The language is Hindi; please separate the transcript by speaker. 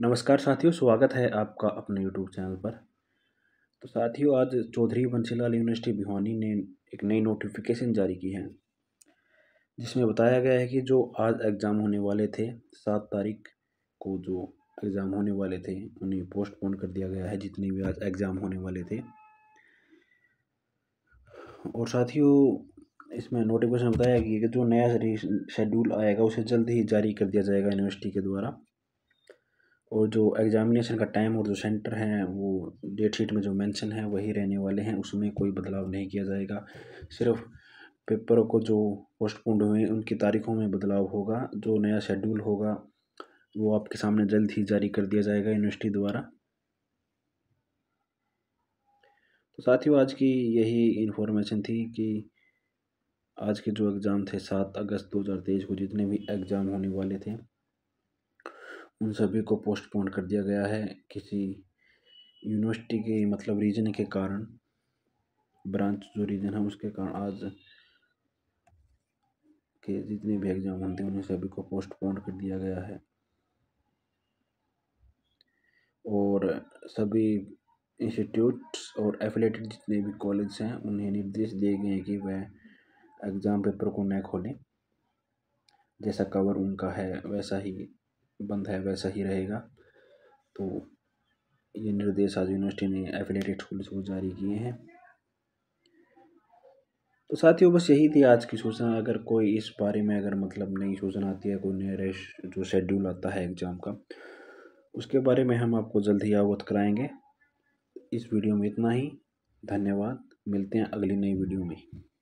Speaker 1: नमस्कार साथियों स्वागत है आपका अपने यूट्यूब चैनल पर तो साथियों आज चौधरी बंसीलाल यूनिवर्सिटी भिवानी ने एक नई नोटिफिकेशन जारी की है जिसमें बताया गया है कि जो आज एग्ज़ाम होने वाले थे सात तारीख को जो एग्ज़ाम होने वाले थे उन्हें पोस्टपोन कर दिया गया है जितने भी आज एग्ज़ाम होने वाले थे और साथियों इसमें नोटिफिकेशन बताया कि जो नया शेड्यूल आएगा उसे जल्द ही जारी कर दिया जाएगा यूनिवर्सिटी के द्वारा और जो एग्ज़ामिनेशन का टाइम और जो सेंटर हैं वो डेट शीट में जो मेंशन है वही रहने वाले हैं उसमें कोई बदलाव नहीं किया जाएगा सिर्फ पेपरों को जो पोस्टपोन्ड हुए उनकी तारीखों में बदलाव होगा जो नया शेड्यूल होगा वो आपके सामने जल्द ही जारी कर दिया जाएगा यूनिवर्सिटी द्वारा तो साथियों आज की यही इन्फॉर्मेशन थी कि आज के जो एग्ज़ाम थे सात अगस्त दो को जितने भी एग्ज़ाम होने वाले थे उन सभी को पोस्टपोन कर दिया गया है किसी यूनिवर्सिटी के मतलब रीजन के कारण ब्रांच जो रीजन है उसके कारण आज के जितने भी एग्जाम होते हैं उन सभी को पोस्टपोन कर दिया गया है और सभी इंस्टीट्यूट्स और एफिलेटेड जितने भी कॉलेज हैं उन्हें निर्देश दिए गए हैं कि वह एग्ज़ाम पेपर को न खोलें जैसा कवर उनका है वैसा ही बंद है वैसा ही रहेगा तो ये निर्देश आज यूनिवर्सिटी ने एफिलेटेड स्कूल्स को जारी किए हैं तो साथियों बस यही थी आज की सूचना अगर कोई इस बारे में अगर मतलब नई सूचना आती है कोई नया जो शेड्यूल आता है एग्ज़ाम का उसके बारे में हम आपको जल्द ही अवगत कराएंगे इस वीडियो में इतना ही धन्यवाद मिलते हैं अगली नई वीडियो में